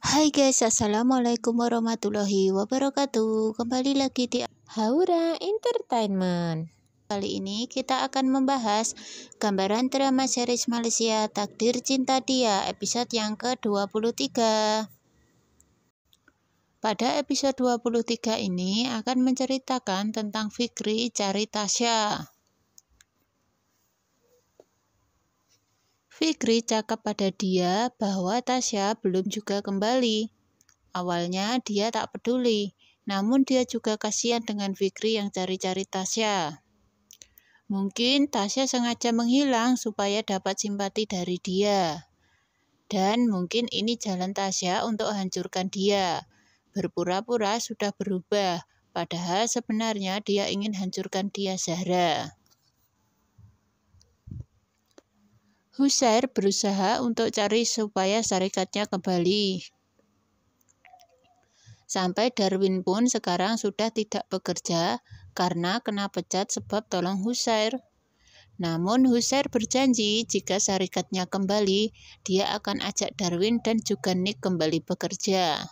Hai guys, Assalamualaikum warahmatullahi wabarakatuh Kembali lagi di Haura Entertainment Kali ini kita akan membahas gambaran drama series Malaysia Takdir Cinta Dia episode yang ke-23 Pada episode 23 ini akan menceritakan tentang Fikri cari Tasya Fikri cakap pada dia bahwa Tasya belum juga kembali. Awalnya dia tak peduli, namun dia juga kasihan dengan Fikri yang cari-cari Tasya. Mungkin Tasya sengaja menghilang supaya dapat simpati dari dia. Dan mungkin ini jalan Tasya untuk hancurkan dia. Berpura-pura sudah berubah, padahal sebenarnya dia ingin hancurkan dia Zahra. Husair berusaha untuk cari supaya syarikatnya kembali. Sampai Darwin pun sekarang sudah tidak bekerja karena kena pecat sebab tolong Husair. Namun Husair berjanji jika syarikatnya kembali, dia akan ajak Darwin dan juga Nick kembali bekerja.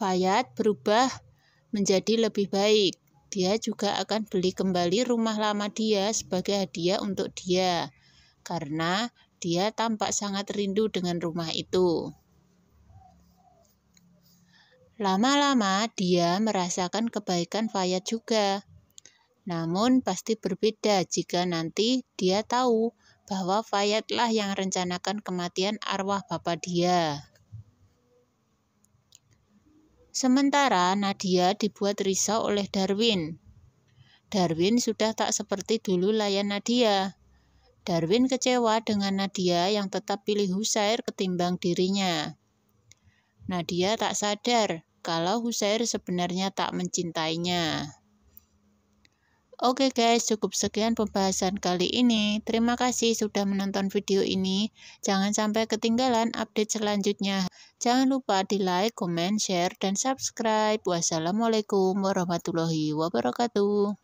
Fayad berubah menjadi lebih baik. Dia juga akan beli kembali rumah lama dia sebagai hadiah untuk dia, karena dia tampak sangat rindu dengan rumah itu. Lama-lama dia merasakan kebaikan Faya juga. Namun pasti berbeda jika nanti dia tahu bahwa Fayatlah yang rencanakan kematian arwah bapak dia. Sementara Nadia dibuat risau oleh Darwin. Darwin sudah tak seperti dulu layan Nadia. Darwin kecewa dengan Nadia yang tetap pilih Husair ketimbang dirinya. Nadia tak sadar kalau Husair sebenarnya tak mencintainya. Oke guys, cukup sekian pembahasan kali ini. Terima kasih sudah menonton video ini. Jangan sampai ketinggalan update selanjutnya. Jangan lupa di like, comment, share, dan subscribe. Wassalamualaikum warahmatullahi wabarakatuh.